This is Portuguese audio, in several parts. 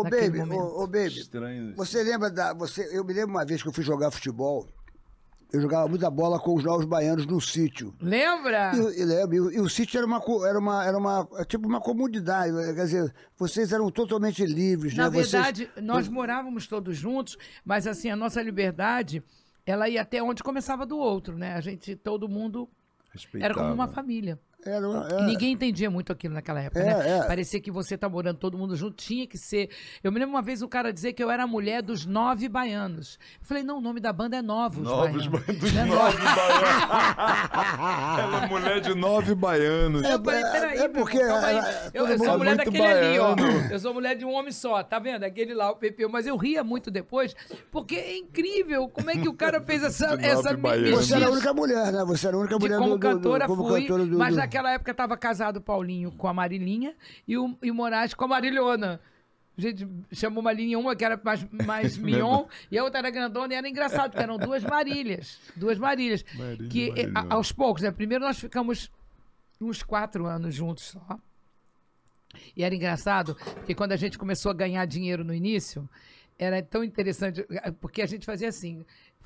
Ô, baby, ô, ô, baby, Estranho. você lembra da... Você, eu me lembro uma vez que eu fui jogar futebol, eu jogava muita bola com os novos baianos no sítio. Lembra? E, e lembro. E, e, o sítio era uma, era uma, era uma, é tipo uma comunidade. Né? Quer dizer, vocês eram totalmente livres. Na né? verdade, vocês... nós morávamos todos juntos, mas assim, a nossa liberdade, ela ia até onde começava do outro, né? A gente, todo mundo era como uma família. Era, é, era. É. Ninguém entendia muito aquilo naquela época, é, né? É. Parecia que você tá morando todo mundo junto, tinha que ser. Eu me lembro uma vez o cara dizer que eu era a mulher dos nove baianos. Eu falei, não, o nome da banda é Novos Novos Baianos. Dos é nove baianos. Ela é mulher de nove baianos. É, eu peraí, é porque eu, eu sou mulher daquele baiano. ali, ó. Eu sou mulher de um homem só, tá vendo? Aquele lá, o Pepeu. Mas eu ria muito depois, porque é incrível como é que o cara fez essa, essa Você era a única mulher, né? Você era a única mulher de, como do, do, cantora do, como fui, cantora do, mas naquela época tava casado o Paulinho com a Marilinha e o, e o Moraes com a Marilhona. A gente chamou uma linha uma que era mais, mais mignon e a outra era grandona e era engraçado, porque eram duas marilhas Duas marilhas que eh, a, aos poucos, né? Primeiro nós ficamos uns quatro anos juntos só. E era engraçado, porque quando a gente começou a ganhar dinheiro no início, era tão interessante, porque a gente fazia assim.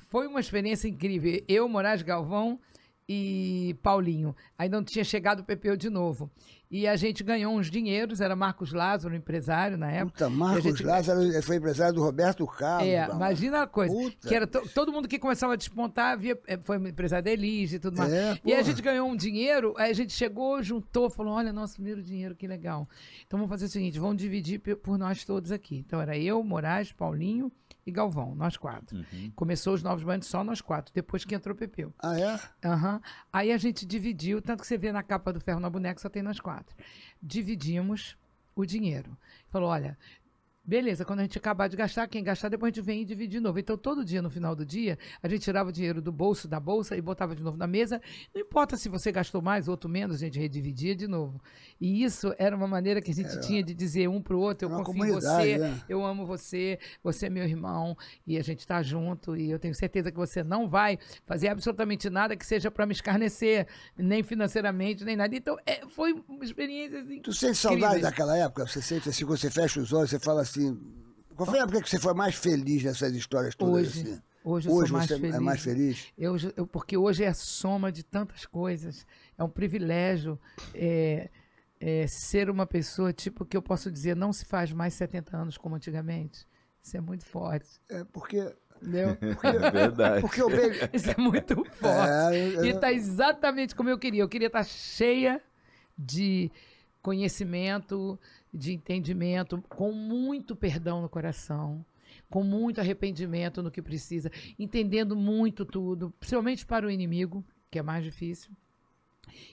Foi uma experiência incrível. Eu, Moraes Galvão, e Paulinho. Aí não tinha chegado o PPU de novo. E a gente ganhou uns dinheiros, era Marcos Lázaro, empresário na época. Puta, Marcos gente... Lázaro foi empresário do Roberto Carlos. É, imagina a coisa. Puta. Que era to, todo mundo que começava a despontar via, é, foi empresário da Elise e tudo mais. É, e a gente ganhou um dinheiro, aí a gente chegou, juntou, falou: olha, nosso primeiro dinheiro, que legal. Então vamos fazer o seguinte: vamos dividir por nós todos aqui. Então era eu, Moraes, Paulinho e Galvão, nós quatro. Uhum. Começou os Novos Bandos só nós quatro, depois que entrou o Pepeu. Ah, é? Aham. Uhum. Aí a gente dividiu, tanto que você vê na capa do Ferro na Boneca, só tem nós quatro. Dividimos o dinheiro. Falou: olha, Beleza, quando a gente acabar de gastar, quem gastar, depois a gente vem e divide de novo. Então, todo dia, no final do dia, a gente tirava o dinheiro do bolso, da bolsa, e botava de novo na mesa. Não importa se você gastou mais, outro menos, a gente redividia de novo. E isso era uma maneira que a gente é. tinha de dizer um pro outro, eu é confio em você, é. eu amo você, você é meu irmão, e a gente está junto, e eu tenho certeza que você não vai fazer absolutamente nada que seja para me escarnecer, nem financeiramente, nem nada. Então, é, foi uma experiência assim, Tu sente saudade daquela época? Você sente assim, quando você fecha os olhos, você fala assim, assim, qual foi a época que você foi mais feliz nessas histórias todas? Hoje, assim? hoje, hoje você é feliz. é mais feliz? Eu, eu, porque hoje é a soma de tantas coisas. É um privilégio é, é, ser uma pessoa, tipo, que eu posso dizer, não se faz mais 70 anos como antigamente. Isso é muito forte. É porque Entendeu? Porque, é verdade. Porque eu vejo Isso é muito é, forte. É, eu... E está exatamente como eu queria. Eu queria estar tá cheia de conhecimento, de entendimento, com muito perdão no coração, com muito arrependimento no que precisa, entendendo muito tudo, principalmente para o inimigo, que é mais difícil.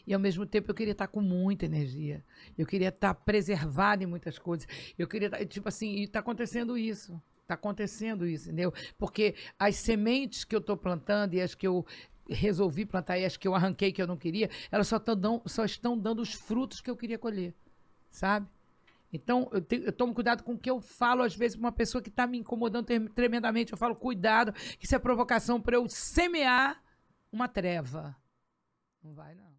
E ao mesmo tempo eu queria estar com muita energia. Eu queria estar preservado em muitas coisas. Eu queria estar, tipo assim, e está acontecendo isso. Está acontecendo isso, entendeu? Porque as sementes que eu estou plantando e as que eu resolvi plantar e as que eu arranquei que eu não queria, elas só, tão, só estão dando os frutos que eu queria colher, sabe? Então, eu, te, eu, tomo cuidado com o que eu falo, às vezes, para uma pessoa que está me incomodando tremendamente. Eu falo, cuidado, que isso é provocação para eu semear uma treva. Não vai, não.